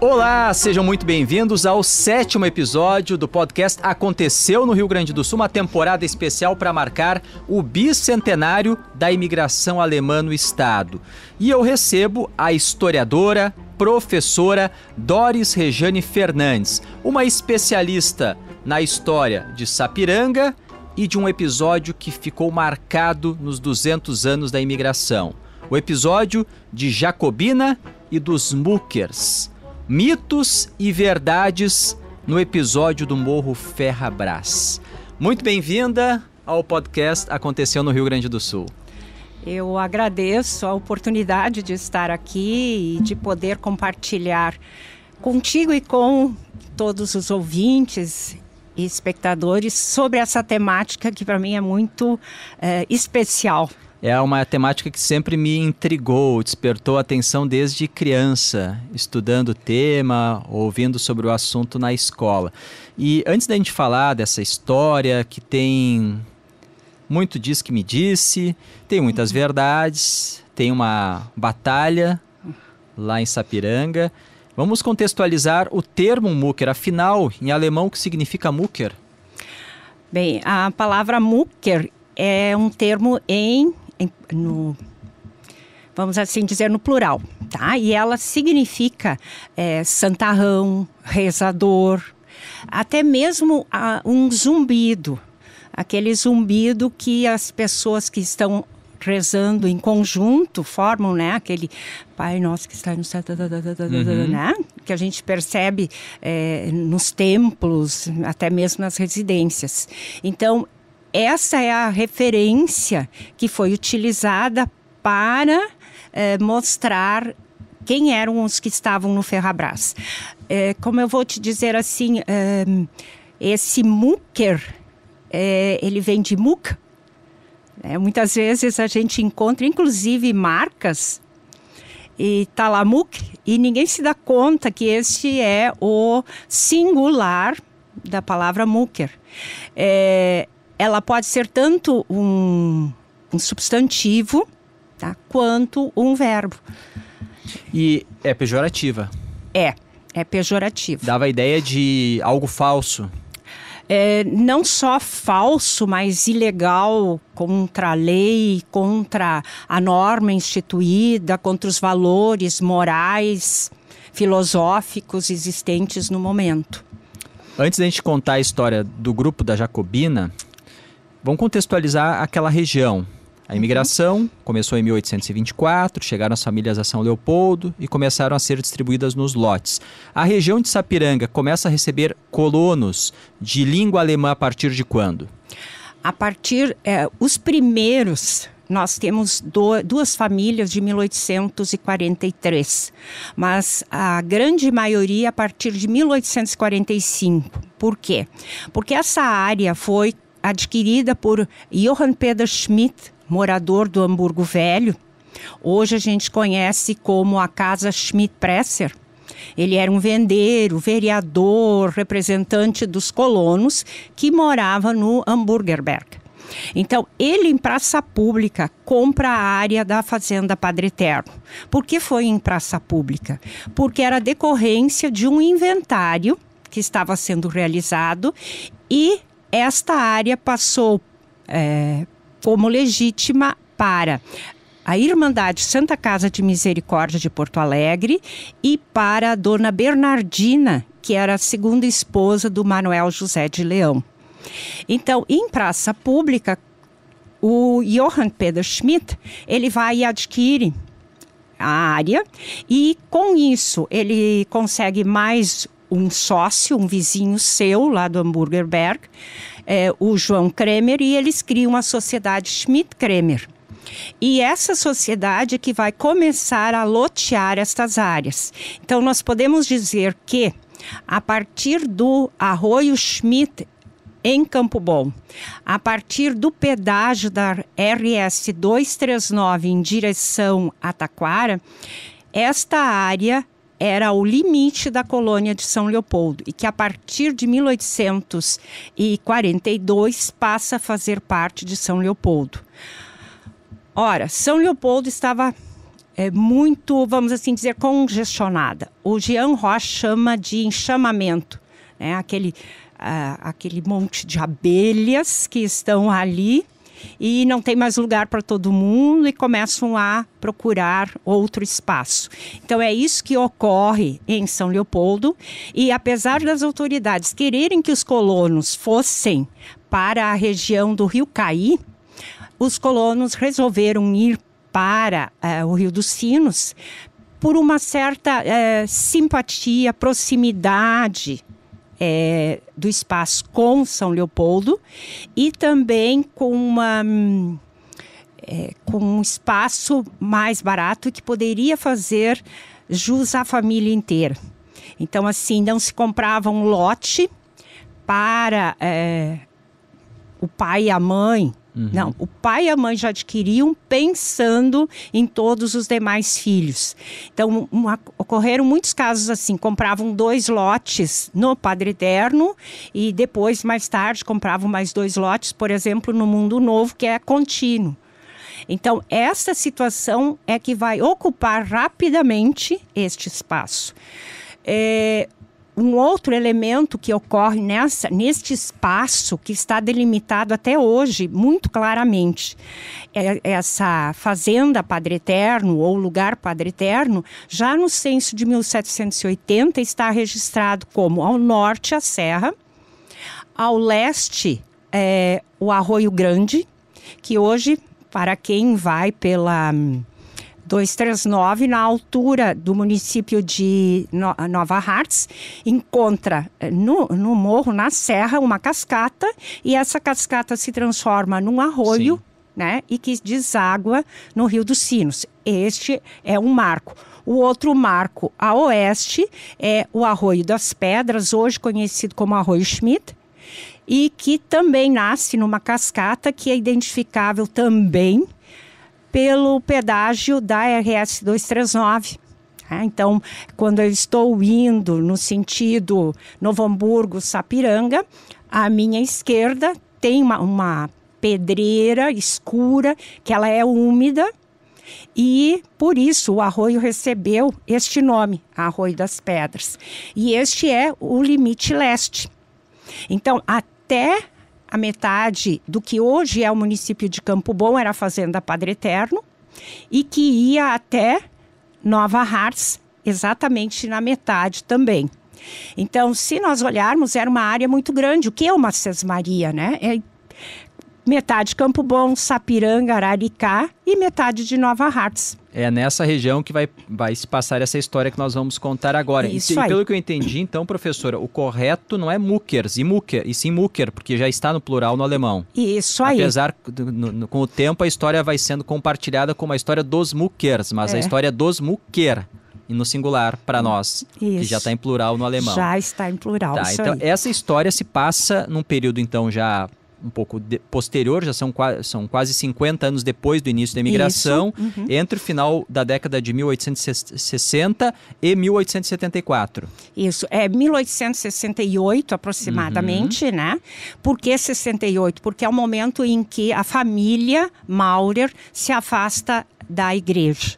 Olá, sejam muito bem-vindos ao sétimo episódio do podcast Aconteceu no Rio Grande do Sul, uma temporada especial para marcar o bicentenário da imigração alemã no estado. E eu recebo a historiadora, professora Doris Rejane Fernandes, uma especialista na história de Sapiranga e de um episódio que ficou marcado nos 200 anos da imigração o episódio de Jacobina e dos Mookers. Mitos e verdades no episódio do Morro Ferrabras. Muito bem-vinda ao podcast Aconteceu no Rio Grande do Sul. Eu agradeço a oportunidade de estar aqui e de poder compartilhar contigo e com todos os ouvintes e espectadores sobre essa temática que para mim é muito é, especial é uma temática que sempre me intrigou, despertou atenção desde criança, estudando o tema, ouvindo sobre o assunto na escola. E antes da gente falar dessa história que tem muito diz que me disse, tem muitas verdades, tem uma batalha lá em Sapiranga. Vamos contextualizar o termo mucker, afinal, em alemão, o que significa mucker? Bem, a palavra mucker é um termo em no vamos assim dizer, no plural, tá? E ela significa é, santarrão, rezador, até mesmo a, um zumbido, aquele zumbido que as pessoas que estão rezando em conjunto formam, né? Aquele Pai Nosso que está no céu, uhum. né? Que a gente percebe é, nos templos, até mesmo nas residências. Então, essa é a referência que foi utilizada para eh, mostrar quem eram os que estavam no Ferrabras. Eh, como eu vou te dizer assim, eh, esse mucker, ele vem de muck. Né? muitas vezes a gente encontra, inclusive, marcas e talamuk, tá e ninguém se dá conta que este é o singular da palavra mucker. É, ela pode ser tanto um, um substantivo tá, quanto um verbo. E é pejorativa. É, é pejorativa. Dava a ideia de algo falso. É, não só falso, mas ilegal, contra a lei, contra a norma instituída, contra os valores morais, filosóficos existentes no momento. Antes da gente contar a história do grupo da Jacobina, Vamos contextualizar aquela região. A uhum. imigração uhum. começou em 1824, chegaram as famílias a São Leopoldo e começaram a ser distribuídas nos lotes. A região de Sapiranga começa a receber colonos de língua alemã a partir de quando? A partir é, os primeiros nós temos do, duas famílias de 1843, mas a grande maioria a partir de 1845. Por quê? Porque essa área foi adquirida por Johann Peter Schmidt, morador do Hamburgo Velho. Hoje a gente conhece como a Casa Schmidt-Presser. Ele era um vendeiro, vereador, representante dos colonos que morava no Hamburgerberg. Então, ele em praça pública compra a área da Fazenda Padre Eterno. Por que foi em praça pública? Porque era decorrência de um inventário que estava sendo realizado e esta área passou é, como legítima para a Irmandade Santa Casa de Misericórdia de Porto Alegre e para a dona Bernardina, que era a segunda esposa do Manuel José de Leão. Então, em praça pública, o Johann Peter Schmidt, ele vai e adquire a área e com isso ele consegue mais um sócio, um vizinho seu lá do Hamburger Berg, é, o João Kremer, e eles criam a sociedade Schmidt-Kremer. E essa sociedade é que vai começar a lotear estas áreas. Então, nós podemos dizer que, a partir do Arroio Schmidt em Campo Bom, a partir do pedágio da RS 239 em direção a Taquara, esta área era o limite da colônia de São Leopoldo e que a partir de 1842 passa a fazer parte de São Leopoldo. Ora, São Leopoldo estava é, muito, vamos assim dizer, congestionada. O Jean Roche chama de enxamamento, né? aquele, ah, aquele monte de abelhas que estão ali e não tem mais lugar para todo mundo e começam a procurar outro espaço. Então é isso que ocorre em São Leopoldo e apesar das autoridades quererem que os colonos fossem para a região do Rio Caí, os colonos resolveram ir para eh, o Rio dos Sinos por uma certa eh, simpatia, proximidade é, do espaço com São Leopoldo e também com uma. É, com um espaço mais barato que poderia fazer jus à família inteira. Então, assim, não se comprava um lote para é, o pai e a mãe Uhum. Não, o pai e a mãe já adquiriam pensando em todos os demais filhos. Então, uma, ocorreram muitos casos assim: compravam dois lotes no Padre Eterno e depois, mais tarde, compravam mais dois lotes, por exemplo, no Mundo Novo, que é contínuo. Então, essa situação é que vai ocupar rapidamente este espaço. É, um outro elemento que ocorre nessa, neste espaço que está delimitado até hoje muito claramente. É, essa fazenda Padre Eterno ou lugar Padre Eterno, já no censo de 1780 está registrado como ao norte a serra, ao leste é, o Arroio Grande, que hoje para quem vai pela hum, 239, na altura do município de Nova Hartz, encontra eh, no, no morro, na serra, uma cascata e essa cascata se transforma num arroio. Né, e que deságua no Rio dos Sinos. Este é um marco. O outro marco a oeste é o Arroio das Pedras, hoje conhecido como Arroio Schmidt, e que também nasce numa cascata que é identificável também pelo pedágio da RS 239. É, então, quando eu estou indo no sentido Novo Hamburgo-Sapiranga, à minha esquerda tem uma, uma pedreira escura, que ela é úmida, e por isso o arroio recebeu este nome, Arroio das Pedras. E este é o limite leste. Então, até a metade do que hoje é o município de Campo Bom, era a Fazenda Padre Eterno, e que ia até Nova Hartz, exatamente na metade também. Então, se nós olharmos, era uma área muito grande. O que é uma sesmaria, né? É metade Campo Bom, Sapiranga, Araricá e metade de Nova Hartz. É nessa região que vai, vai se passar essa história que nós vamos contar agora. Isso e, aí. pelo que eu entendi, então, professora, o correto não é Muckers e Mucker, e sim Mucker, porque já está no plural no alemão. Isso aí. Apesar, no, no, com o tempo, a história vai sendo compartilhada como a história dos Muckers, mas é. a história dos Mucker e no singular para nós, Isso. que já está em plural no alemão. Já está em plural. Tá, então aí. essa história se passa num período então já um pouco de, posterior, já são, são quase 50 anos depois do início da imigração, uhum. entre o final da década de 1860 e 1874. Isso, é 1868 aproximadamente, uhum. né? Por que 68? Porque é o momento em que a família Maurer se afasta da igreja.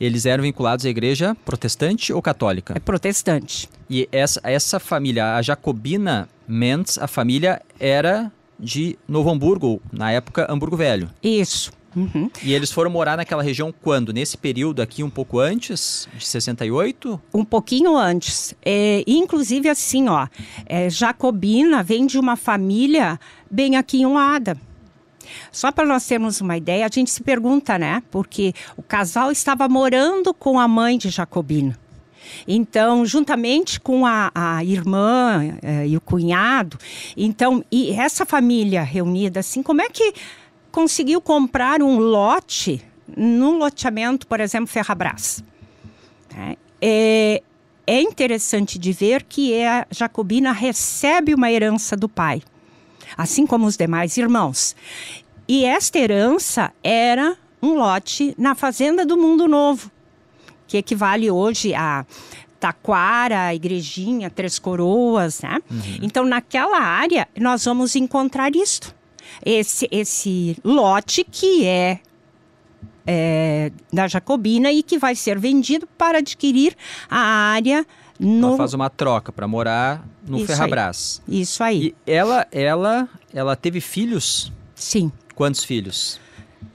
Eles eram vinculados à igreja protestante ou católica? É protestante. E essa, essa família, a Jacobina Mendes a família era de Novo Hamburgo, na época Hamburgo Velho. Isso. Uhum. E eles foram morar naquela região quando? Nesse período aqui, um pouco antes de 68? Um pouquinho antes. É, inclusive, assim, ó, é, Jacobina vem de uma família bem aqui em Oada. Só para nós termos uma ideia, a gente se pergunta, né? Porque o casal estava morando com a mãe de Jacobina. Então, juntamente com a, a irmã eh, e o cunhado, então, e essa família reunida assim, como é que conseguiu comprar um lote num loteamento, por exemplo, Ferrabras? É, é, é interessante de ver que é a Jacobina recebe uma herança do pai, assim como os demais irmãos. E esta herança era um lote na Fazenda do Mundo Novo, que equivale hoje a Taquara, Igrejinha, Três Coroas, né? Uhum. Então, naquela área, nós vamos encontrar isto. Esse, esse lote que é é, da Jacobina e que vai ser vendido para adquirir a área no... Ela faz uma troca para morar no Isso Ferrabras. Aí. Isso aí. E ela, ela, ela teve filhos? Sim. Quantos filhos?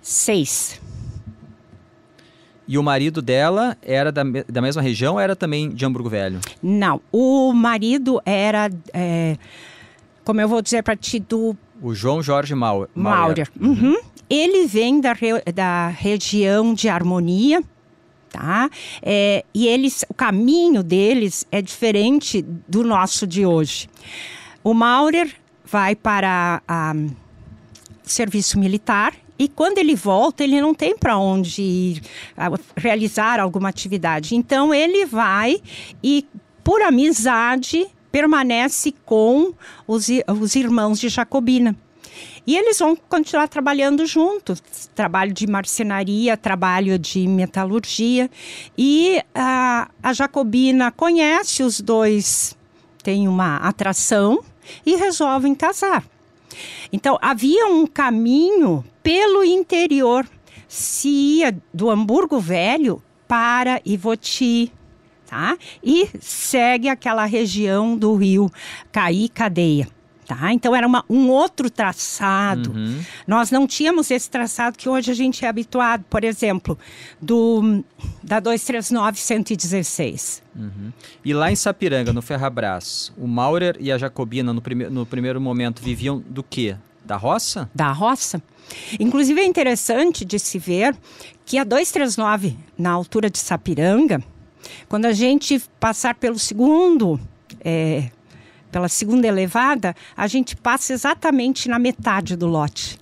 Seis. E o marido dela era da, da mesma região, era também de Hamburgo Velho? Não, o marido era, é, como eu vou dizer para ti, do... O João Jorge Maurer. Maurer, uhum. uhum. Ele vem da, re, da região de Harmonia, tá? É, e eles, o caminho deles é diferente do nosso de hoje. O Maurer vai para a, ah, a serviço militar e quando ele volta, ele não tem para onde ir, realizar alguma atividade. Então ele vai e por amizade permanece com os, os irmãos de Jacobina. E eles vão continuar trabalhando juntos, trabalho de marcenaria, trabalho de metalurgia. E a, a Jacobina conhece os dois, tem uma atração e resolvem casar. Então, havia um caminho pelo interior. Se ia do Hamburgo Velho para Ivoti, tá? E segue aquela região do rio Caí Cadeia tá? Então era uma, um outro traçado. Uhum. Nós não tínhamos esse traçado que hoje a gente é habituado, por exemplo, do da 239 116. Uhum. E lá em Sapiranga, no Ferrabras, o Maurer e a Jacobina no, prime no primeiro momento viviam do quê? Da roça? Da roça. Inclusive é interessante de se ver que a 239, na altura de Sapiranga, quando a gente passar pelo segundo é, pela segunda elevada, a gente passa exatamente na metade do lote.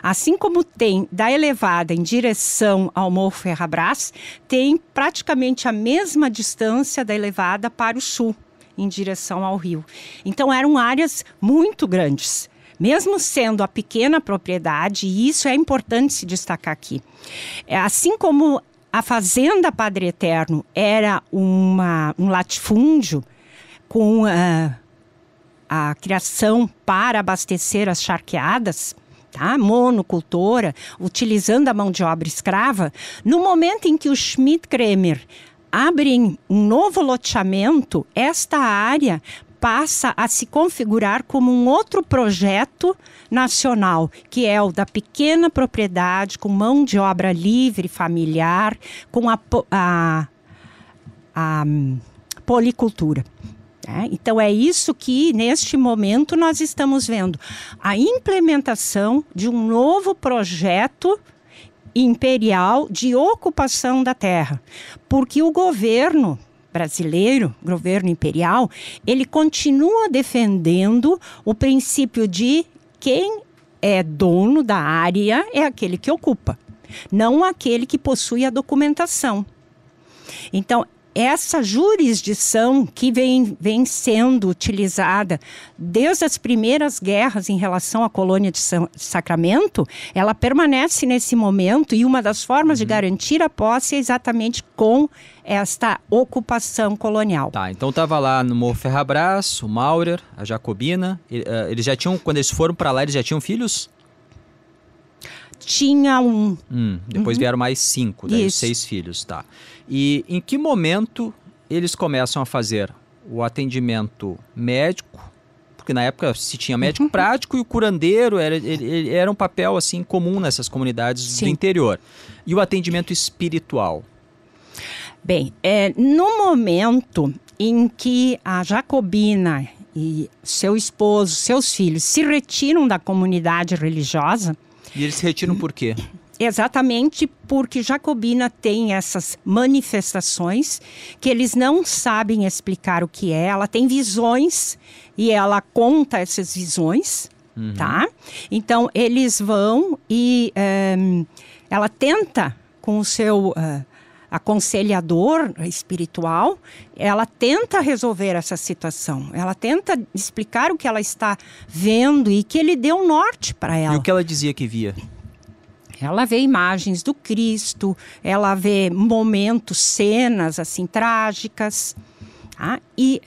Assim como tem da elevada em direção ao Morro Ferrabras, tem praticamente a mesma distância da elevada para o sul, em direção ao rio. Então eram áreas muito grandes mesmo sendo a pequena propriedade, e isso é importante se destacar aqui. É, assim como a Fazenda Padre Eterno era uma, um latifúndio com uh, a criação para abastecer as charqueadas, tá? monocultora, utilizando a mão de obra escrava, no momento em que o Schmidt-Kremer abre um novo loteamento, esta área passa a se configurar como um outro projeto nacional, que é o da pequena propriedade, com mão de obra livre, familiar, com a, a, a hum, policultura. Né? então, é isso que, neste momento, nós estamos vendo: a implementação de um novo projeto imperial de ocupação da terra, porque o governo brasileiro, governo imperial, ele continua defendendo o princípio de quem é dono da área é aquele que ocupa, não aquele que possui a documentação. Então, essa jurisdição que vem, vem sendo utilizada desde as primeiras guerras em relação à colônia de São, Sacramento, ela permanece nesse momento e uma das formas uhum. de garantir a posse é exatamente com esta ocupação colonial. Tá, então estava lá no Morro Ferrabras, o Maurer, a Jacobina, eh, eles já tinham, quando eles foram para lá, eles já tinham filhos? tinha um. Hum, depois uhum. vieram mais cinco, daí Isso. seis filhos, tá. E em que momento eles começam a fazer o atendimento médico? Porque na época se tinha médico uhum. prático e o curandeiro era, ele, ele era um papel assim comum nessas comunidades Sim. do interior. E o atendimento espiritual? Bem, é, no momento em que a Jacobina e seu esposo, seus filhos se retiram da comunidade religiosa, e eles se retiram por quê? Exatamente porque Jacobina tem essas manifestações que eles não sabem explicar o que é. Ela tem visões e ela conta essas visões, uhum. tá? Então eles vão e eh, ela tenta com o seu uh, aconselhador espiritual, ela tenta resolver essa situação. Ela tenta explicar o que ela está vendo e que ele deu norte para ela. E o que ela dizia que via? Ela vê imagens do Cristo, ela vê momentos, cenas assim trágicas, tá? e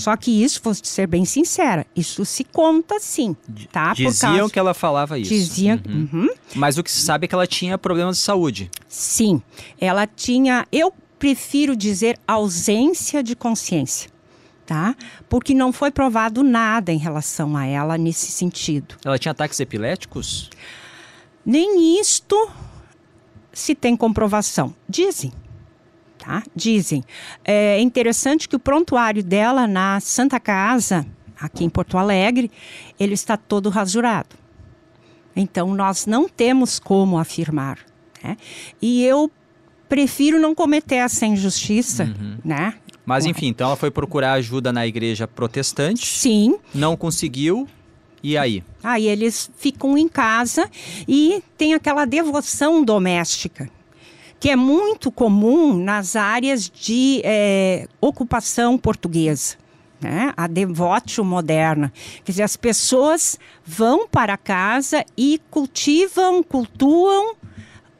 só que isso, vou ser bem sincera, isso se conta sim, tá? Diziam causa... que ela falava isso. Diziam. Uhum. Uhum. Mas o que se sabe é que ela tinha problemas de saúde. Sim, ela tinha. Eu prefiro dizer ausência de consciência. Tá? Porque não foi provado nada em relação a ela nesse sentido. Ela tinha ataques epiléticos? Nem isto se tem comprovação. Dizem, tá? Dizem. É interessante que o prontuário dela na Santa Casa, aqui em Porto Alegre, ele está todo rasurado. Então nós não temos como afirmar. Né? E eu prefiro não cometer essa injustiça, uhum. né? Mas enfim, então ela foi procurar ajuda na igreja protestante. Sim. Não conseguiu. E aí? Aí eles ficam em casa e tem aquela devoção doméstica, que é muito comum nas áreas de é, ocupação portuguesa. Né? a devoto moderna. Quer dizer, as pessoas vão para casa e cultivam, cultuam,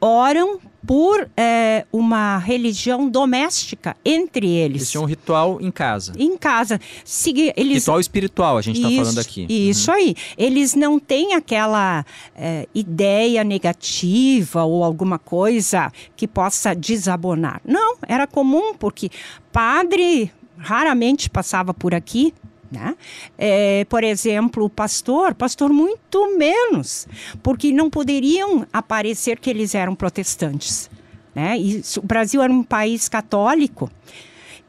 oram por é, uma religião doméstica entre eles. Isso é um ritual em casa. Em casa. Se, eles... Ritual espiritual, a gente está falando aqui. Isso uhum. aí. Eles não têm aquela é, ideia negativa ou alguma coisa que possa desabonar. Não, era comum, porque padre raramente passava por aqui, né? É, por exemplo, o pastor, pastor muito menos, porque não poderiam aparecer que eles eram protestantes. Né? o Brasil era um país católico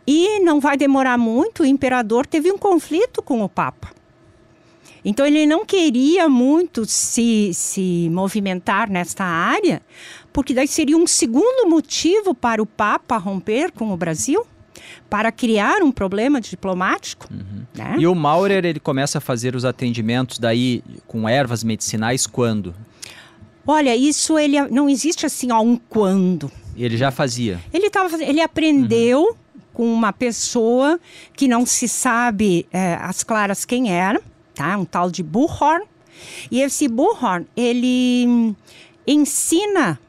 e não vai demorar muito, o imperador teve um conflito com o Papa. Então ele não queria muito se, se movimentar nesta área, porque daí seria um segundo motivo para o Papa romper com o Brasil para criar um problema diplomático. Uhum. Né? E o Maurer ele começa a fazer os atendimentos daí com ervas medicinais quando? Olha, isso ele não existe assim ó, um quando. Ele já fazia. Ele tava, ele aprendeu uhum. com uma pessoa que não se sabe é, as claras quem era, tá? Um tal de Bullhorn. E esse Bullhorn ele ensina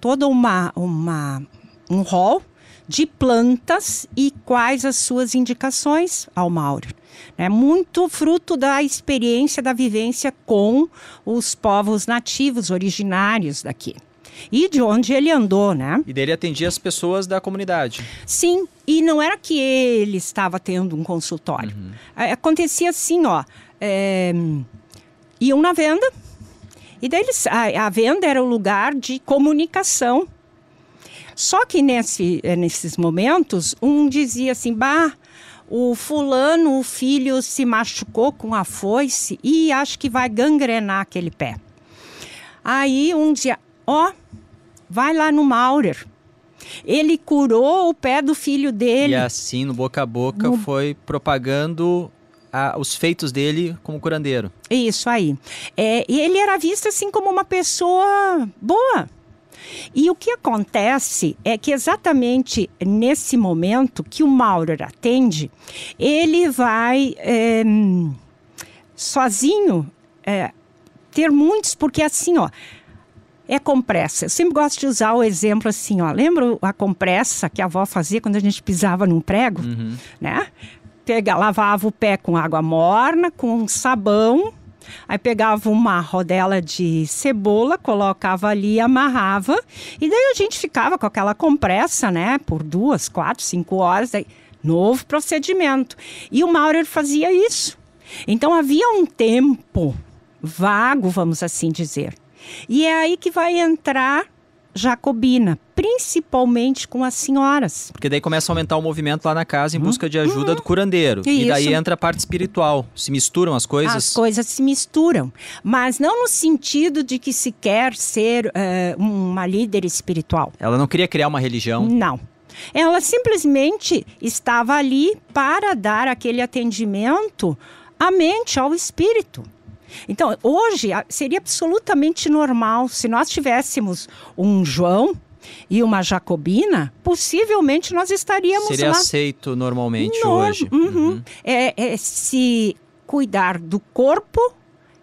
toda uma, uma um rol de plantas e quais as suas indicações ao Mauro. É muito fruto da experiência, da vivência com os povos nativos, originários daqui e de onde ele andou, né? E dele atendia as pessoas da comunidade. Sim, e não era que ele estava tendo um consultório. Uhum. Acontecia assim, ó. É, iam na venda, e daí a, a, venda era o lugar de comunicação só que nesse, eh, nesses momentos, um dizia assim, bah, o fulano, o filho se machucou com a foice e acho que vai gangrenar aquele pé. Aí um dia, ó, vai lá no Maurer. Ele curou o pé do filho dele. E assim, no boca a boca, no... foi propagando os feitos dele como curandeiro. Isso aí. É, ele era visto assim como uma pessoa boa. E o que acontece é que exatamente nesse momento que o Maurer atende, ele vai é, sozinho é, ter muitos, porque assim, ó é compressa. Eu sempre gosto de usar o exemplo assim, ó. Lembra a compressa que a avó fazia quando a gente pisava num prego, uhum. né? Pega, lavava o pé com água morna, com sabão Aí pegava uma rodela de cebola, colocava ali, amarrava. E daí a gente ficava com aquela compressa, né? Por duas, quatro, cinco horas. Daí, novo procedimento. E o Maurer fazia isso. Então havia um tempo vago, vamos assim dizer. E é aí que vai entrar jacobina, principalmente com as senhoras. Porque daí começa a aumentar o movimento lá na casa em hum? busca de ajuda do hum? curandeiro. E daí entra a parte espiritual. Se misturam as coisas? As coisas se misturam. Mas não no sentido de que se quer ser eh, uma líder espiritual. Ela não queria criar uma religião? Não. Ela simplesmente estava ali para dar aquele atendimento à mente, ao espírito. Então, hoje seria absolutamente normal se nós tivéssemos um João e uma jacobina, possivelmente nós estaríamos Seria lá. aceito normalmente no... hoje. Uhum. Uhum. É, é se cuidar do corpo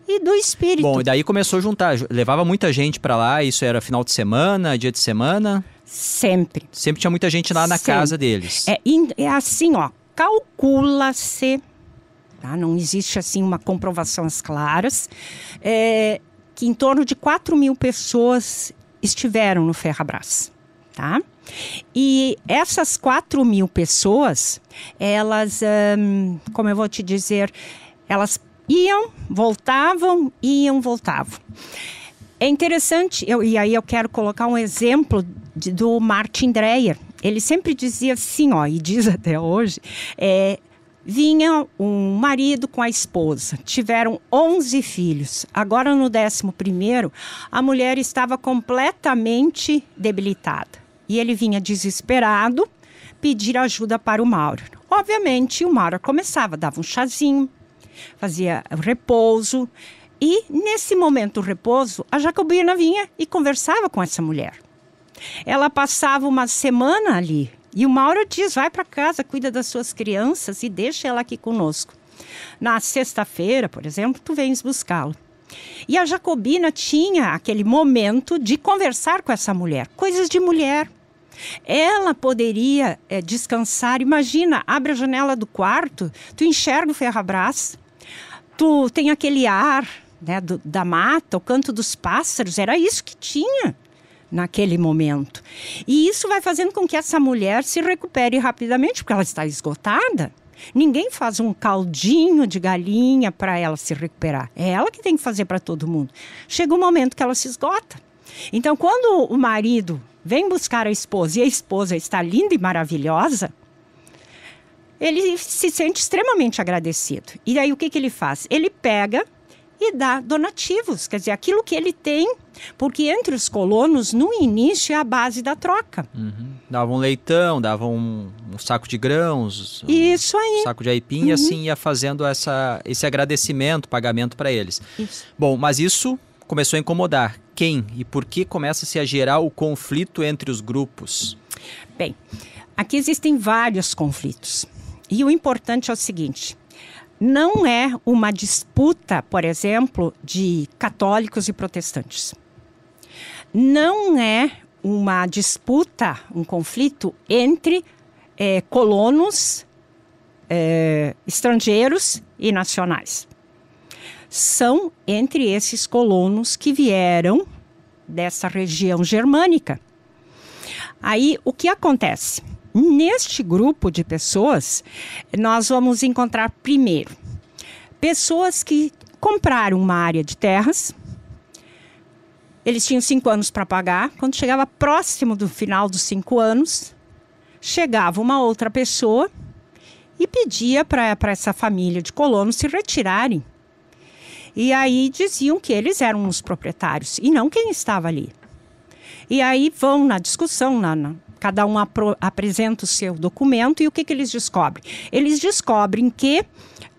e do espírito. Bom, e daí começou a juntar. Levava muita gente para lá, isso era final de semana, dia de semana? Sempre. Sempre tinha muita gente lá na Sempre. casa deles. É, é assim, ó, calcula-se tá? não existe assim uma comprovação às claras, é, que em torno de 4 mil pessoas estiveram no Ferrabras. Tá? E essas 4 mil pessoas, elas, hum, como eu vou te dizer, elas iam, voltavam, iam, voltavam. É interessante, eu, e aí eu quero colocar um exemplo de, do Martin Dreyer. Ele sempre dizia assim, ó, e diz até hoje, é, Vinha um marido com a esposa, tiveram 11 filhos. Agora, no 11, a mulher estava completamente debilitada. E ele vinha desesperado pedir ajuda para o Mauro. Obviamente, o Mauro começava, dava um chazinho, fazia repouso. E nesse momento do repouso, a Jacobina vinha e conversava com essa mulher. Ela passava uma semana ali e o Mauro diz: vai para casa, cuida das suas crianças e deixa ela aqui conosco. Na sexta-feira, por exemplo, tu vens buscá-lo. E a Jacobina tinha aquele momento de conversar com essa mulher, coisas de mulher. Ela poderia é, descansar. Imagina, abre a janela do quarto, tu enxerga o ferrabrás, tu tem aquele ar né, do, da mata, o canto dos pássaros, era isso que tinha naquele momento. E isso vai fazendo com que essa mulher se recupere rapidamente, porque ela está esgotada. Ninguém faz um caldinho de galinha para ela se recuperar. É ela que tem que fazer para todo mundo. Chega um momento que ela se esgota. Então, quando o marido vem buscar a esposa e a esposa está linda e maravilhosa, ele se sente extremamente agradecido. E aí o que, que ele faz? Ele pega e dá donativos, quer dizer, aquilo que ele tem, porque entre os colonos, no início, é a base da troca. Uhum. Davam um leitão, davam um, um, saco de grãos, um Isso aí. saco de aipim, uhum. e assim ia fazendo essa, esse agradecimento, pagamento para eles. Isso. Bom, mas isso começou a incomodar quem e por que começa-se a gerar o conflito entre os grupos? Bem, aqui existem vários conflitos. E o importante é o seguinte: não é uma disputa, por exemplo, de católicos e protestantes. Não é uma disputa, um conflito entre é, colonos é, estrangeiros e nacionais. São entre esses colonos que vieram dessa região germânica. Aí o que acontece? Neste grupo de pessoas, nós vamos encontrar primeiro pessoas que compraram uma área de terras. Eles tinham cinco anos para pagar. Quando chegava próximo do final dos cinco anos, chegava uma outra pessoa e pedia para essa família de colonos se retirarem. E aí diziam que eles eram os proprietários e não quem estava ali. E aí vão na discussão, na, na, cada um apresenta o seu documento e o que, que eles descobrem? Eles descobrem que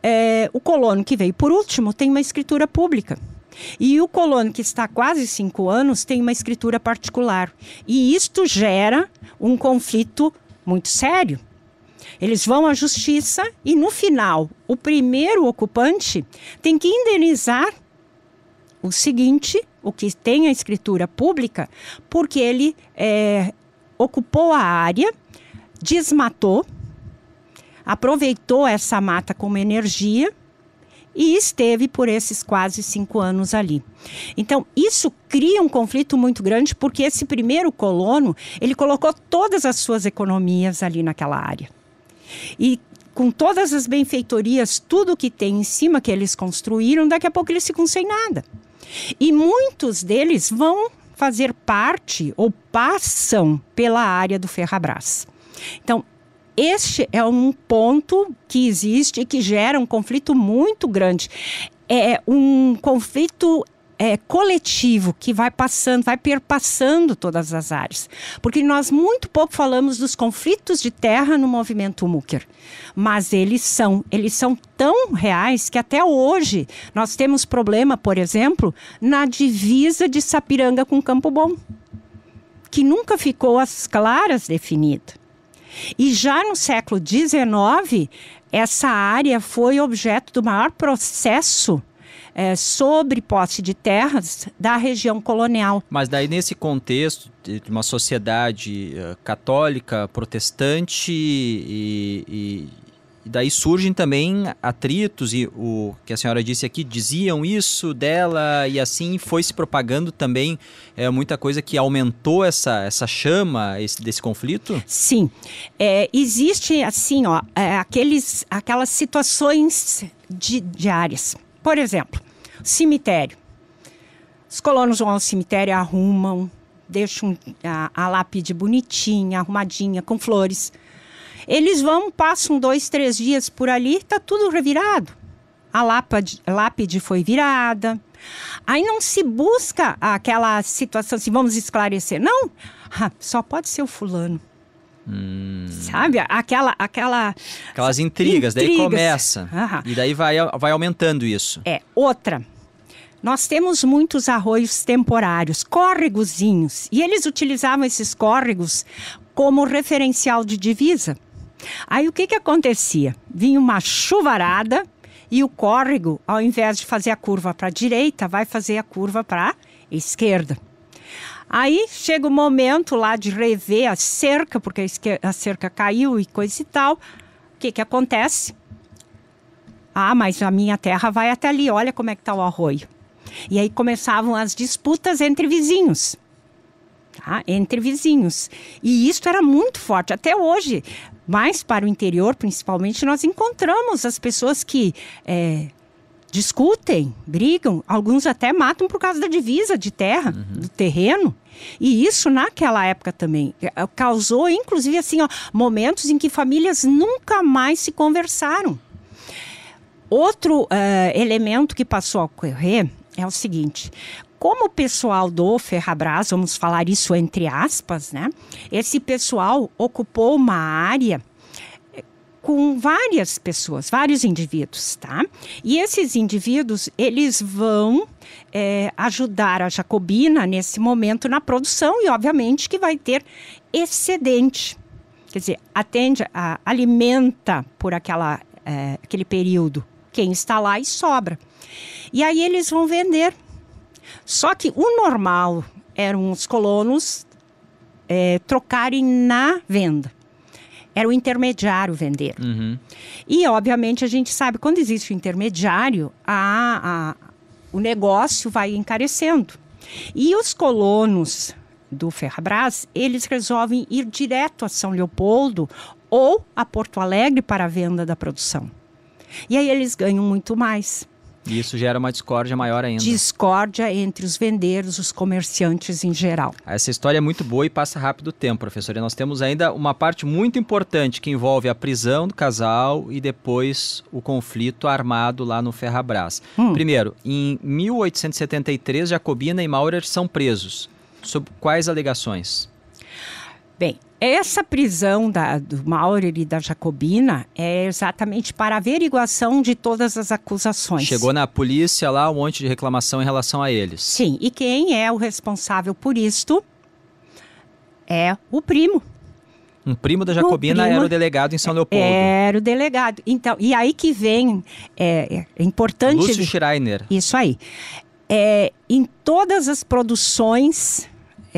é, o colono que veio por último tem uma escritura pública. E o colono que está há quase cinco anos tem uma escritura particular. E isto gera um conflito muito sério. Eles vão à justiça e, no final, o primeiro ocupante tem que indenizar o seguinte, o que tem a escritura pública, porque ele é, ocupou a área, desmatou, aproveitou essa mata como energia e esteve por esses quase cinco anos ali. Então, isso cria um conflito muito grande, porque esse primeiro colono, ele colocou todas as suas economias ali naquela área. E com todas as benfeitorias, tudo que tem em cima que eles construíram, daqui a pouco eles ficam sem nada. E muitos deles vão fazer parte ou passam pela área do Ferrabras. Então, este é um ponto que existe e que gera um conflito muito grande. É, é um conflito é, coletivo que vai passando, vai perpassando todas as áreas. Porque nós muito pouco falamos dos conflitos de terra no movimento Mucker, mas eles são, eles são tão reais que até hoje nós temos problema, por exemplo, na divisa de Sapiranga com Campo Bom, que nunca ficou às claras definida. E já no século XIX, essa área foi objeto do maior processo é, sobre posse de terras da região colonial. Mas daí nesse contexto de uma sociedade eh, católica, protestante e, e, e daí surgem também atritos e o que a senhora disse aqui diziam isso dela e assim foi se propagando também é muita coisa que aumentou essa, essa chama esse, desse conflito sim é, existe assim ó é, aqueles aquelas situações de, diárias por exemplo, cemitério. Os colonos vão ao cemitério, arrumam, deixam a, a lápide bonitinha, arrumadinha, com flores. Eles vão, passam dois, três dias por ali, está tudo revirado. A lápide, lápide foi virada. Aí não se busca aquela situação assim, vamos esclarecer. Não, ah, só pode ser o fulano. Hum. Sabe? Aquela, aquela. Aquelas intrigas, intrigas. daí começa. E daí vai, vai aumentando isso. É. Outra. Nós temos muitos arroios temporários, córregozinhos. E eles utilizavam esses córregos como referencial de divisa. Aí o que, que acontecia? Vinha uma chuvarada e o córrego, ao invés de fazer a curva para a direita, vai fazer a curva para a esquerda. Aí chega o momento lá de rever a cerca, porque a cerca caiu e coisa e tal. O que, que acontece? Ah, mas a minha terra vai até ali, olha como é que está o arroio. E aí começavam as disputas entre vizinhos. Tá? Entre vizinhos. E isso era muito forte. Até hoje, mais para o interior, principalmente, nós encontramos as pessoas que. É, discutem, brigam, alguns até matam por causa da divisa de terra, uhum. do terreno. E isso naquela época também eh, eh, causou, inclusive, assim, ó, momentos em que famílias nunca mais se conversaram. Outro uh, elemento que passou a ocorrer é o seguinte: como o pessoal do Ferrabras, vamos falar isso entre aspas, né? Esse pessoal ocupou uma área com várias pessoas, vários indivíduos, tá? E esses indivíduos, eles vão é, ajudar a Jacobina nesse momento na produção e, obviamente, que vai ter excedente. Quer dizer, atende, a, alimenta por aquela, é, aquele período quem está lá e sobra. E aí eles vão vender. Só que o normal eram os colonos é, trocarem na venda. Era o intermediário vender. Uhum. E, obviamente, a gente sabe, quando existe o intermediário, a, a, o negócio vai encarecendo. E os colonos do Ferrabras, eles resolvem ir direto a São Leopoldo ou a Porto Alegre para a venda da produção. E aí eles ganham muito mais. E isso gera uma discórdia maior ainda. Discórdia entre os vendeiros, os comerciantes em geral. Essa história é muito boa e passa rápido o tempo, professora. E nós temos ainda uma parte muito importante que envolve a prisão do casal e depois o conflito armado lá no Ferrabras. Hum. Primeiro, em 1873, Jacobina e Maurer são presos. Sob quais alegações? Bem, essa prisão da, do Maurer e da Jacobina é exatamente para averiguação de todas as acusações. Chegou na polícia lá um monte de reclamação em relação a eles. Sim, e quem é o responsável por isto é o primo. Um primo da Jacobina primo era o delegado em São Leopoldo. Era o delegado. Então, e aí que vem, é, é importante... Lúcio Schreiner. Isso aí. É, em todas as produções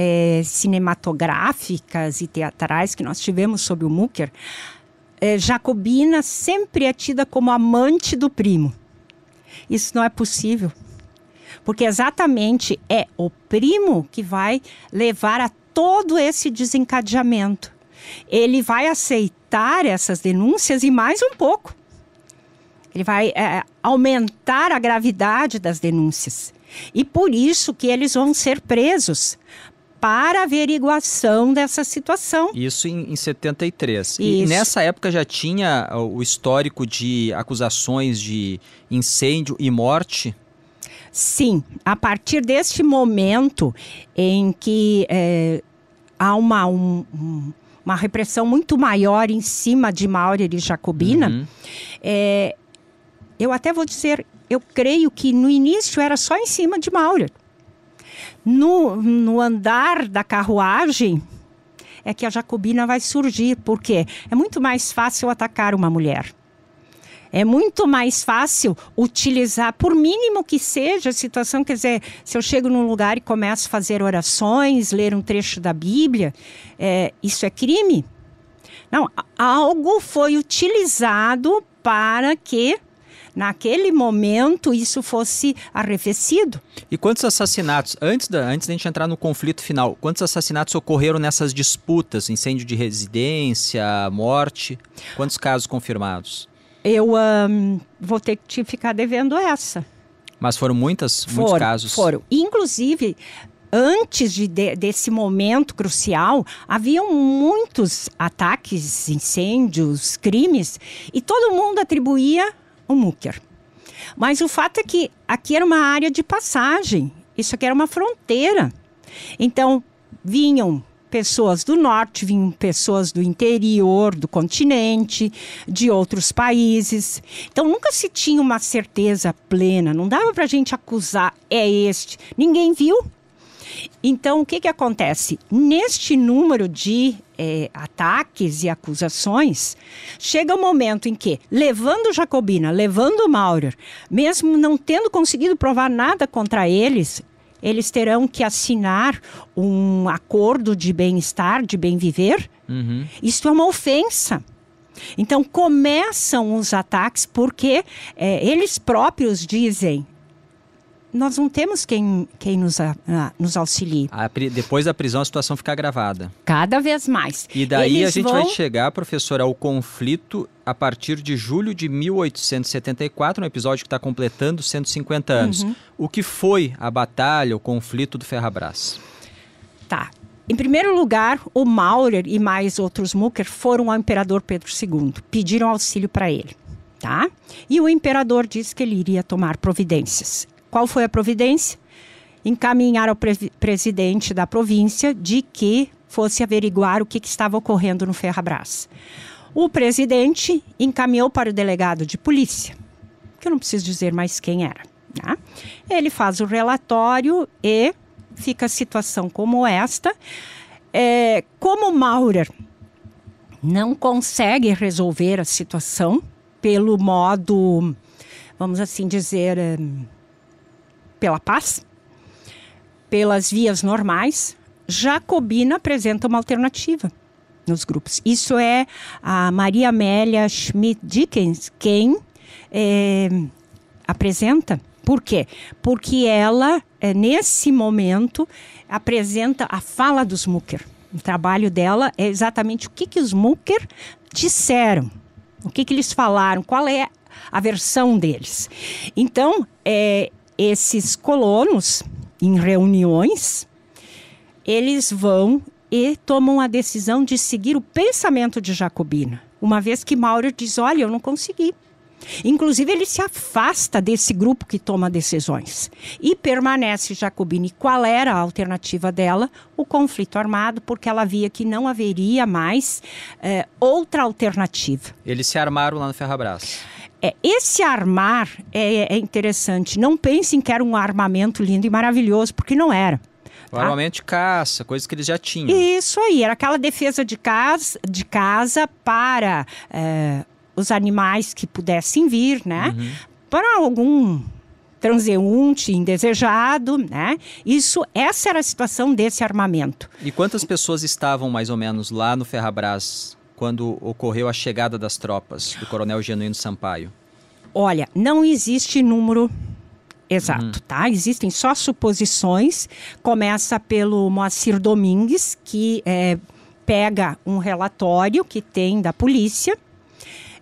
é, cinematográficas e teatrais que nós tivemos sobre o Mucker, é, Jacobina sempre é tida como amante do primo. Isso não é possível. Porque exatamente é o primo que vai levar a todo esse desencadeamento. Ele vai aceitar essas denúncias e mais um pouco. Ele vai é, aumentar a gravidade das denúncias. E por isso que eles vão ser presos, para averiguação dessa situação. Isso em, em 73. Isso. E nessa época já tinha ah, o histórico de acusações de incêndio e morte? Sim, a partir deste momento em que é, há uma, um, uma repressão muito maior em cima de Maurer e Jacobina, uhum. é, eu até vou dizer, eu creio que no início era só em cima de Maurer no, no andar da carruagem, é que a jacobina vai surgir, porque é muito mais fácil atacar uma mulher. É muito mais fácil utilizar, por mínimo que seja a situação, quer dizer, se eu chego num lugar e começo a fazer orações, ler um trecho da Bíblia, é, isso é crime? Não, algo foi utilizado para que naquele momento isso fosse arrefecido. E quantos assassinatos, antes da, antes da gente entrar no conflito final, quantos assassinatos ocorreram nessas disputas? Incêndio de residência, morte? Quantos casos confirmados? Eu um, vou ter que te ficar devendo essa. Mas foram muitas, foram, muitos casos. Foram. Inclusive, antes de, de, desse momento crucial, haviam muitos ataques, incêndios, crimes, e todo mundo atribuía o Mucker. Mas o fato é que aqui era uma área de passagem, isso aqui era uma fronteira. Então, vinham pessoas do norte, vinham pessoas do interior do continente, de outros países. Então nunca se tinha uma certeza plena, não dava para a gente acusar, é este. Ninguém viu. Então o que, que acontece? Neste número de é, ataques e acusações, chega o um momento em que, levando Jacobina, levando Maurer, mesmo não tendo conseguido provar nada contra eles, eles terão que assinar um acordo de bem-estar, de bem viver. Uhum. Isso é uma ofensa. Então começam os ataques porque é, eles próprios dizem nós não temos quem, quem nos, a, nos auxilie. A, depois da prisão, a situação fica agravada. Cada vez mais. E daí Eles a gente vão... vai chegar, professora, ao conflito a partir de julho de 1874, um episódio que está completando 150 anos. Uhum. O que foi a batalha, o conflito do Ferrabras? Tá. Em primeiro lugar, o Maurer e mais outros Mucker foram ao imperador Pedro II, pediram auxílio para ele. Tá? E o imperador disse que ele iria tomar providências. Qual foi a providência? Encaminhar ao pre presidente da província de que fosse averiguar o que, que estava ocorrendo no Ferrabras. O presidente encaminhou para o delegado de polícia, que eu não preciso dizer mais quem era. Né? Ele faz o relatório e fica a situação como esta. É, como Maurer não consegue resolver a situação pelo modo, vamos assim dizer, hum, pela paz, pelas vias normais, Jacobina apresenta uma alternativa nos grupos. Isso é a Maria Amélia Schmidt Dickens quem é, apresenta. Por quê? Porque ela, eh, nesse momento, apresenta a fala dos Mucker. O trabalho dela é exatamente o que, que os Mucker disseram, o que, que eles falaram, qual é a versão deles. Então, é, esses colonos, em reuniões, eles vão e tomam a decisão de seguir o pensamento de Jacobina. Uma vez que Maurer diz: Olha, eu não consegui. Inclusive, ele se afasta desse grupo que toma decisões e permanece E Qual era a alternativa dela? O conflito armado, porque ela via que não haveria mais é, outra alternativa. Eles se armaram lá no Ferrabras. É, esse armar é, é interessante. Não pensem que era um armamento lindo e maravilhoso, porque não era. Tá? Normalmente caça, coisas que eles já tinham. Isso aí, era aquela defesa de casa, de casa para é, os animais que pudessem vir, né? Uhum. Para algum transeunte indesejado, né? Isso, essa era a situação desse armamento. E quantas pessoas estavam mais ou menos lá no Ferrabras quando ocorreu a chegada das tropas do coronel Genuíno Sampaio? Olha, não existe número exato, uhum. tá? Existem só suposições. Começa pelo Moacir Domingues, que é, pega um relatório que tem da polícia.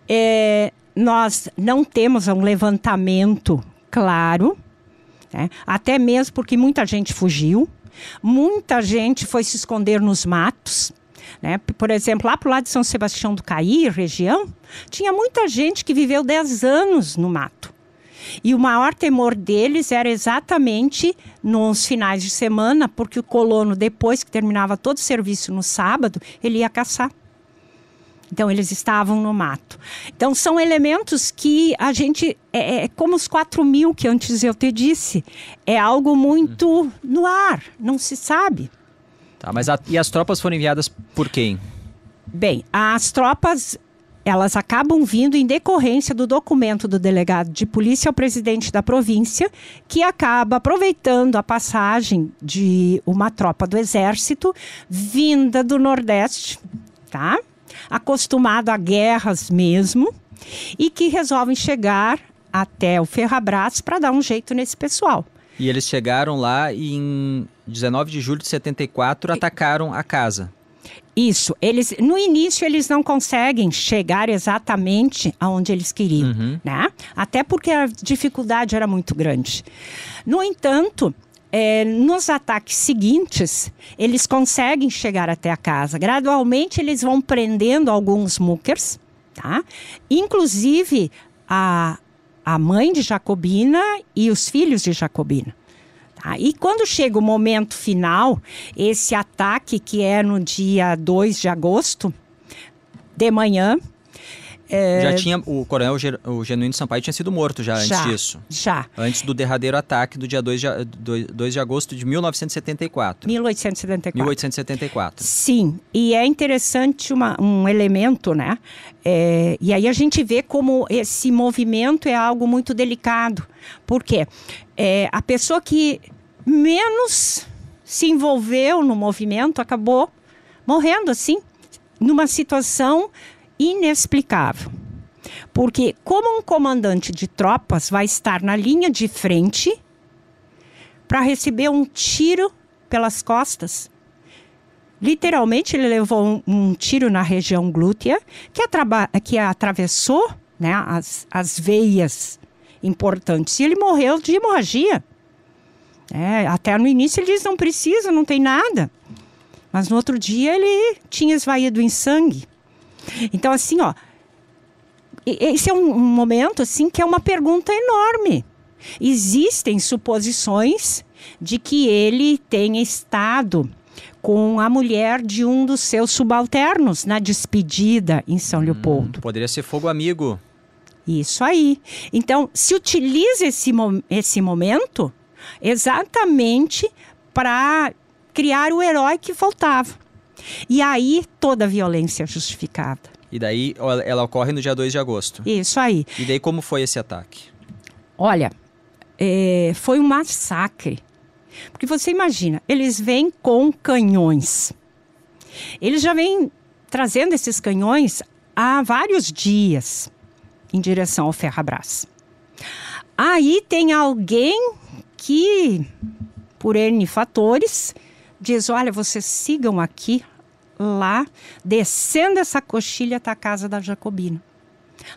É, nós não temos um levantamento claro, né? até mesmo porque muita gente fugiu, muita gente foi se esconder nos matos. Né? Por exemplo, lá para o lado de São Sebastião do Caí, região, tinha muita gente que viveu 10 anos no mato. E o maior temor deles era exatamente nos finais de semana, porque o colono, depois que terminava todo o serviço no sábado, ele ia caçar. Então, eles estavam no mato. Então, são elementos que a gente. É, é, é como os 4 mil que antes eu te disse. É algo muito no ar, não se sabe. Tá, mas a, e as tropas foram enviadas por quem? Bem, as tropas elas acabam vindo em decorrência do documento do delegado de polícia ao presidente da província, que acaba aproveitando a passagem de uma tropa do exército vinda do Nordeste, tá? Acostumado a guerras mesmo, e que resolvem chegar até o Ferrabras para dar um jeito nesse pessoal. E eles chegaram lá e em 19 de julho de 74 atacaram a casa. Isso, eles no início eles não conseguem chegar exatamente aonde eles queriam, uhum. né? Até porque a dificuldade era muito grande. No entanto, é, nos ataques seguintes, eles conseguem chegar até a casa. Gradualmente, eles vão prendendo alguns muckers, tá? Inclusive, a, a mãe de Jacobina e os filhos de Jacobina. Tá? E quando chega o momento final, esse ataque que é no dia 2 de agosto, de manhã, é... Já tinha o coronel o Genuíno Sampaio tinha sido morto já, já, antes disso. Já. Antes do derradeiro ataque do dia 2 de, 2 de agosto de 1974. 1874. 1874. Sim, e é interessante uma, um elemento, né? É, e aí a gente vê como esse movimento é algo muito delicado. Por quê? É, a pessoa que menos se envolveu no movimento acabou morrendo assim, numa situação inexplicável. Porque, como um comandante de tropas vai estar na linha de frente para receber um tiro pelas costas? Literalmente, ele levou um, um tiro na região glútea que, que atravessou né, as, as veias importantes e ele morreu de hemorragia. É, até no início ele diz: não precisa, não tem nada. Mas no outro dia ele tinha esvaído em sangue. Então, assim, ó, esse é um, um momento assim que é uma pergunta enorme. Existem suposições de que ele tenha estado com a mulher de um dos seus subalternos na despedida em São hum, Leopoldo. Poderia ser fogo amigo. Isso aí. Então, se utiliza esse, esse momento exatamente para criar o herói que faltava. E aí toda violência é justificada. E daí ela ocorre no dia 2 de agosto. Isso aí. E daí como foi esse ataque? Olha, é, foi um massacre. Porque você imagina, eles vêm com canhões. Eles já vêm trazendo esses canhões há vários dias em direção ao Ferrabras. Aí tem alguém que, por N fatores, diz: olha, vocês sigam aqui lá, descendo essa coxilha, tá a casa da Jacobina.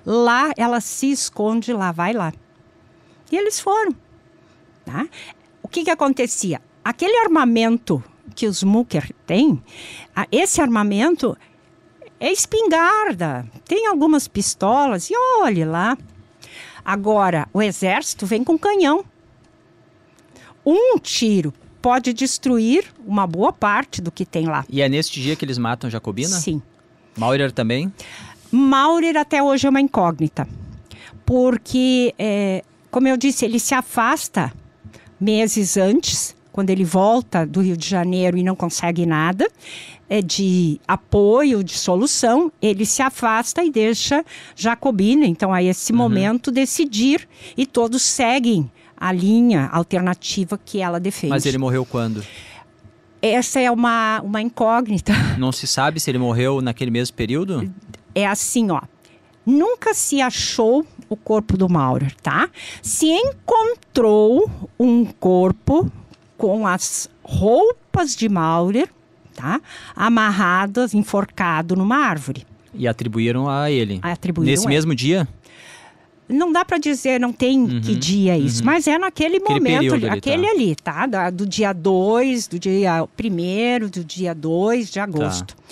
Lá ela se esconde, lá vai lá. E eles foram. Tá? O que, que acontecia? Aquele armamento que os Mucker têm, esse armamento é espingarda, tem algumas pistolas, e olhe lá. Agora, o exército vem com canhão. Um tiro pode destruir uma boa parte do que tem lá. E é neste dia que eles matam Jacobina? Sim. Maurer também? Maurer até hoje é uma incógnita, porque, é, como eu disse, ele se afasta meses antes, quando ele volta do Rio de Janeiro e não consegue nada é, de apoio, de solução, ele se afasta e deixa Jacobina, então, a esse uhum. momento, decidir e todos seguem a linha alternativa que ela defende. Mas ele morreu quando? Essa é uma, uma incógnita. Não se sabe se ele morreu naquele mesmo período? É assim, ó. Nunca se achou o corpo do Maurer, tá? Se encontrou um corpo com as roupas de Maurer, tá? Amarradas, enforcado numa árvore. E atribuíram a ele. Atribuíram Nesse mesmo dia? Não dá para dizer, não tem uhum, que dia é isso, uhum. mas é naquele momento, ali, aquele tá. ali, tá? tá? Do, do dia 2, do dia 1 do dia 2 de tá. agosto. Tá.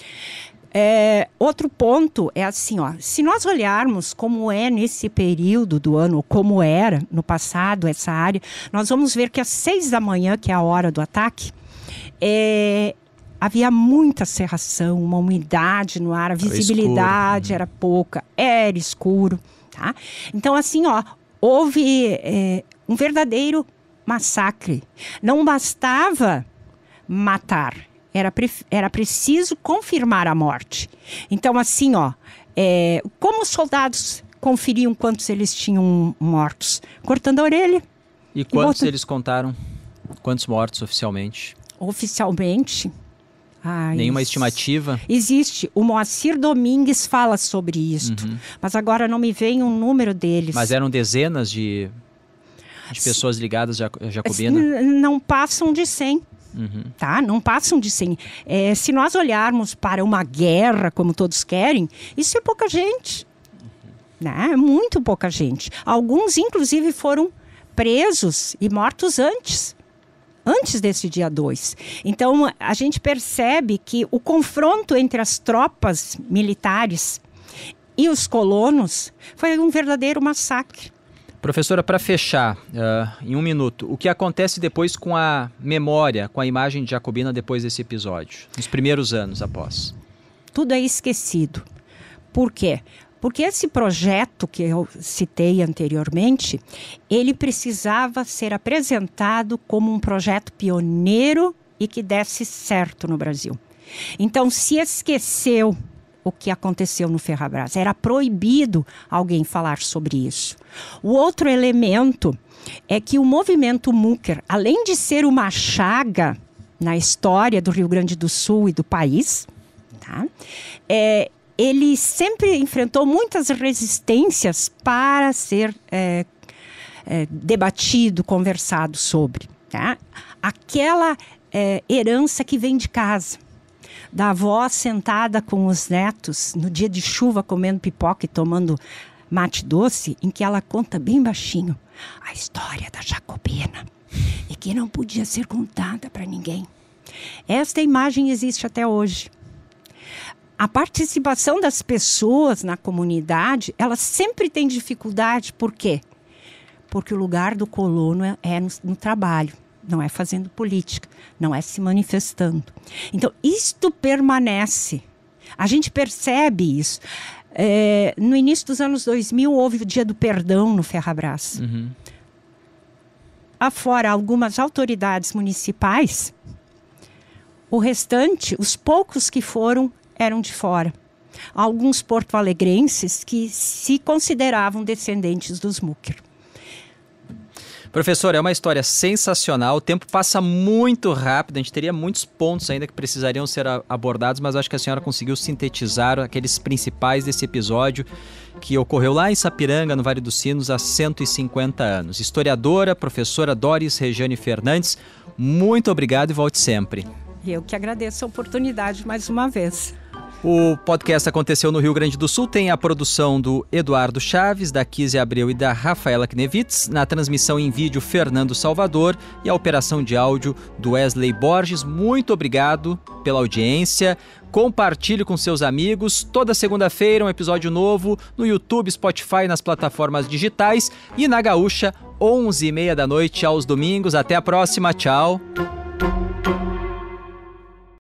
É, outro ponto é assim, ó, se nós olharmos como é nesse período do ano, como era no passado essa área, nós vamos ver que às seis da manhã, que é a hora do ataque, é, havia muita serração, uma umidade no ar, a visibilidade era, era pouca, era escuro tá? Então, assim, ó, houve é, um verdadeiro massacre. Não bastava matar, era, era preciso confirmar a morte. Então, assim, ó, é, como os soldados conferiam quantos eles tinham mortos? Cortando a orelha. E quantos e botando... eles contaram? Quantos mortos oficialmente? Oficialmente, ah, Nenhuma isso. estimativa? Existe. O Moacir Domingues fala sobre isto. Uhum. Mas agora não me vem um número deles. Mas eram dezenas de, de pessoas ligadas à Jacobina? Assim, não passam de 100. Uhum. Tá? Não passam de 100. É, se nós olharmos para uma guerra, como todos querem, isso é pouca gente. Uhum. Né? É muito pouca gente. Alguns, inclusive, foram presos e mortos antes antes desse dia 2. Então, a gente percebe que o confronto entre as tropas militares e os colonos foi um verdadeiro massacre. Professora, para fechar, uh, em um minuto, o que acontece depois com a memória, com a imagem de Jacobina depois desse episódio, nos primeiros anos após? Tudo é esquecido. Por quê? Porque esse projeto que eu citei anteriormente, ele precisava ser apresentado como um projeto pioneiro e que desse certo no Brasil. Então, se esqueceu o que aconteceu no Ferrabras. Era proibido alguém falar sobre isso. O outro elemento é que o movimento Munker além de ser uma chaga na história do Rio Grande do Sul e do país, tá? é, ele sempre enfrentou muitas resistências para ser é, é, debatido, conversado sobre. Tá? Aquela é, herança que vem de casa. Da avó sentada com os netos no dia de chuva, comendo pipoca e tomando mate doce, em que ela conta bem baixinho a história da Jacobina e que não podia ser contada para ninguém. Esta imagem existe até hoje a participação das pessoas na comunidade, ela sempre tem dificuldade, por quê? Porque o lugar do colono é, é no, no trabalho, não é fazendo política, não é se manifestando. Então, isto permanece. A gente percebe isso. É, no início dos anos 2000 houve o Dia do Perdão no Ferrabras. Uhum. Afora algumas autoridades municipais, o restante, os poucos que foram eram de fora. Alguns porto-alegrenses que se consideravam descendentes dos Mucker. Professor, é uma história sensacional. O tempo passa muito rápido. A gente teria muitos pontos ainda que precisariam ser abordados, mas acho que a senhora conseguiu sintetizar aqueles principais desse episódio que ocorreu lá em Sapiranga, no Vale dos Sinos, há 150 anos. Historiadora, professora Doris Regiane Fernandes, muito obrigado e volte sempre. Eu que agradeço a oportunidade mais uma vez. O podcast aconteceu no Rio Grande do Sul, tem a produção do Eduardo Chaves, da Kise Abreu e da Rafaela Knevitz, na transmissão em vídeo Fernando Salvador e a operação de áudio do Wesley Borges. Muito obrigado pela audiência. Compartilhe com seus amigos. Toda segunda-feira um episódio novo no YouTube, Spotify, nas plataformas digitais e na Gaúcha, 11h30 da noite aos domingos. Até a próxima. Tchau.